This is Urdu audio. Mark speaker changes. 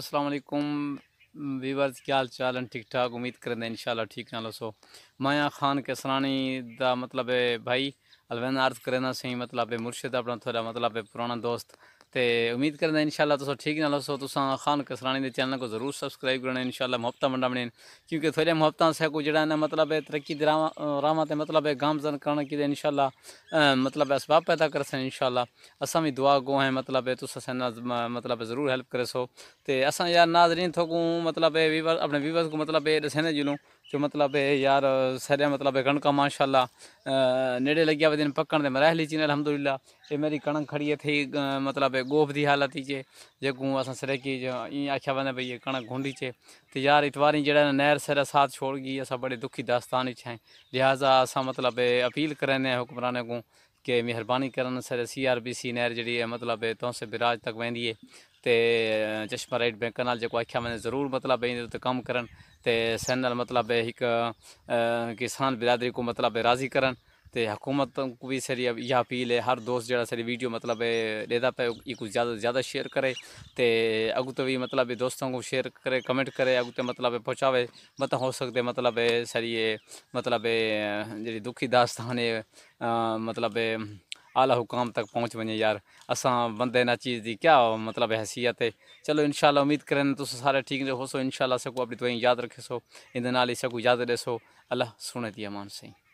Speaker 1: السلام علیکم ویورز کیا حال چال ہیں ٹھیک ٹھاک امید کریں انشاءاللہ ٹھیک نہ سو مایا خان کے سرانی دا مطلب ہے بھائی الوین عرض کرنا سی مطلب مرشد اپنا تھوڑا مطلب پرانا دوست تے امید کرنا انشاءاللہ ان شاء اللہ تو ٹھیک نہ سا خان کسرانی دے چینل کو ضرور سبسکرائب کرنا انشاءاللہ محبتہ اللہ منڈا منڈا بنیں کیونکہ تھوڑے محبتہ سے کو جڑا نا مطلب ہے ترقی راہاں تے مطلب ہے گامزن کرنا کی دے انشاءاللہ مطلب ہے اسباب پیدا کر انشاءاللہ ان شاء بھی دعا گو ہیں مطلب ہے سینہ مطلب ہے ضرور ہیلپ کرسو سو تو اصل یار ناظرین کو مطلب ہے اپنے ویورز کو مطلب ہے سننے جلوں جو مطلب ہے یار سہرے مطلب ہے گھنکا ماشاءاللہ نیڑے لگیا دے مرحلی چینل جی الحمدللہ اے میری کڑک کڑی تھی مطلب گوف کی حالت چیز سرکی آخیا بنے بھائی یہ کڑک گنڈیچے تو یار اتوار نہر سرا ساتھ چھوڑ گئی اب بڑی دکھی داستان چھائیں لہٰذا سا مطلب اپیل کرکمرانوں کو کہ مہربانی کر سی آر بی سی نہر جڑی ہے مطلب سے براج تک تے چشمہ کو بینکنال آنے ضرور مطلب کم تے سینل مطلب ایک کسان برادری کو مطلب راضی کرن تے حکومت کو بھی سری یہ اپیل ہے ہر دوست جڑا سری ویڈیو مطلب لیدا پہ پے یہ کچھ زیادہ زیادہ شیئر کرے تے اگو تو بھی مطلب دوستوں کو شیئر کرے کمنٹ کرے اگو تے مطلب پہنچاوے مت مطلب ہو سکتے مطلب سری سر یہ مطلب جڑی دکھی داستان ہے مطلب اعلیٰ حکام تک پہنچ ونے یار اساں بندے نہ چیز دی کیا مطلب حیثیت ہے چلو انشاءاللہ امید کریں تو سارے ٹھیک ہو سو انشاءاللہ سکو اپنی دعائیں یاد رکھے سو یہ نا اس سکو یاد رہے سو اللہ سنے دی امان صحیح